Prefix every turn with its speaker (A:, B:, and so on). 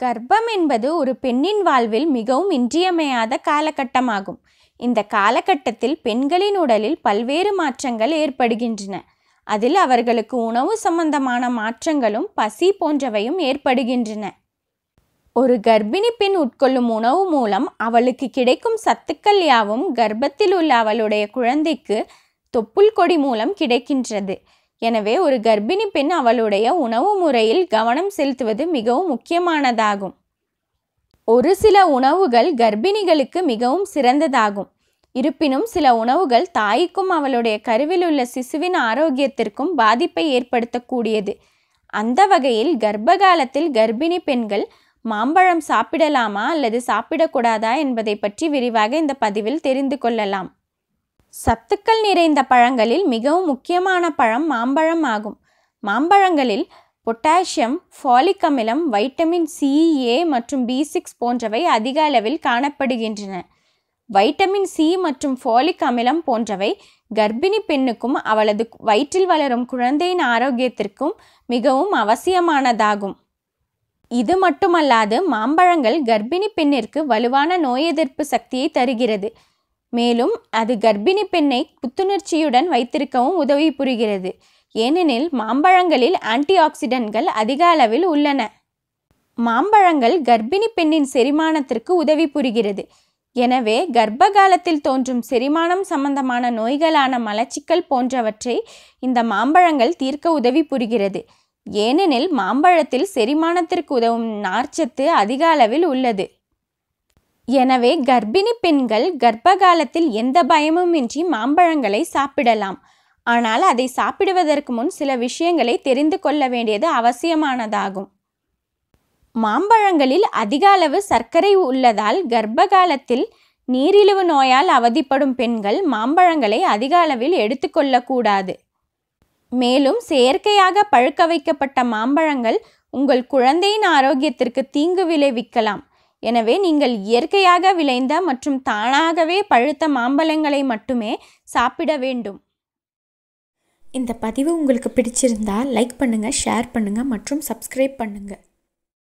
A: கர்ப்பம் என்பது ஒரு பெண்ணின் வாழ்வில் மிகவும் இன்றியமையாத காலகட்டமாகும் இந்த காலகட்டத்தில் பெண்களின் உடலில் பல்வேறு மாற்றங்கள் ஏற்படுகின்றன அதில் அவர்களுக்கு உணவு சம்பந்தமான மாற்றங்களும் பசி போன்றவையும் ஏற்படுகின்றன ஒரு கர்ப்பிணி பெண் உட்கொள்ளும் உணவு மூலம் அவளுக்கு கிடைக்கும் சத்துக்கள் யாவும் கர்ப்பத்தில் உள்ள அவளுடைய குழந்தைக்கு தொப்புள் கொடி மூலம் கிடைக்கின்றது எனவே ஒரு கர்ப்பிணி பெண் அவளுடைய உணவு முறையில் கவனம் செலுத்துவது மிகவும் முக்கியமானதாகும் ஒரு சில உணவுகள் கர்ப்பிணிகளுக்கு மிகவும் சிறந்ததாகும் இருப்பினும் சில உணவுகள் தாய்க்கும் அவளுடைய கருவில் உள்ள சிசுவின் ஆரோக்கியத்திற்கும் பாதிப்பை ஏற்படுத்தக்கூடியது அந்த வகையில் கர்ப்ப காலத்தில் கர்ப்பிணி பெண்கள் மாம்பழம் சாப்பிடலாமா அல்லது சாப்பிடக்கூடாதா என்பதை பற்றி விரிவாக இந்த பதிவில் தெரிந்து கொள்ளலாம் சத்துக்கள் நிறைந்த பழங்களில் மிகவும் முக்கியமான பழம் மாம்பழம் ஆகும் மாம்பழங்களில் பொட்டாசியம் ஃபாலிக் அமிலம் வைட்டமின் சி ஏ மற்றும் பி சிக்ஸ் போன்றவை அதிக அளவில் காணப்படுகின்றன வைட்டமின் சி மற்றும் ஃபாலிக் அமிலம் போன்றவை கர்ப்பிணி பெண்ணுக்கும் அவளது வயிற்றில் வளரும் குழந்தையின் ஆரோக்கியத்திற்கும் மிகவும் அவசியமானதாகும் இது மட்டுமல்லாது மாம்பழங்கள் கர்ப்பிணி பெண்ணிற்கு வலுவான நோய் எதிர்ப்பு சக்தியை தருகிறது மேலும் அது கர்ப்பிணி பெண்ணை புத்துணர்ச்சியுடன் வைத்திருக்கவும் உதவி புரிகிறது ஏனெனில் மாம்பழங்களில் ஆன்டி ஆக்சிடென்ட்கள் அதிக அளவில் உள்ளன மாம்பழங்கள் கர்ப்பிணி பெண்ணின் செரிமானத்திற்கு உதவி புரிகிறது எனவே கர்ப்ப காலத்தில் தோன்றும் செரிமானம் சம்பந்தமான நோய்களான மலச்சிக்கல் போன்றவற்றை இந்த மாம்பழங்கள் தீர்க்க உதவி புரிகிறது ஏனெனில் மாம்பழத்தில் செரிமானத்திற்கு உதவும் நார்ச்சத்து அதிக அளவில் உள்ளது எனவே கர்ப்பிணி பெண்கள் கர்ப்ப காலத்தில் எந்த இன்றி மாம்பழங்களை சாப்பிடலாம் ஆனால் அதை சாப்பிடுவதற்கு முன் சில விஷயங்களை தெரிந்து கொள்ள வேண்டியது அவசியமானதாகும் மாம்பழங்களில் அதிக அளவு சர்க்கரை உள்ளதால் கர்ப்ப காலத்தில் நீரிழிவு நோயால் அவதிப்படும் பெண்கள் மாம்பழங்களை அதிக அளவில் எடுத்துக்கொள்ளக்கூடாது மேலும் செயற்கையாக பழுக்க வைக்கப்பட்ட மாம்பழங்கள் உங்கள் குழந்தையின் ஆரோக்கியத்திற்கு தீங்கு விளைவிக்கலாம் எனவே நீங்கள் இயற்கையாக விளைந்த மற்றும் தானாகவே பழுத்த மாம்பழங்களை மட்டுமே சாப்பிட வேண்டும் இந்த பதிவு உங்களுக்கு பிடிச்சிருந்தால் லைக் பண்ணுங்கள் ஷேர் பண்ணுங்கள் மற்றும் சப்ஸ்கிரைப் பண்ணுங்கள்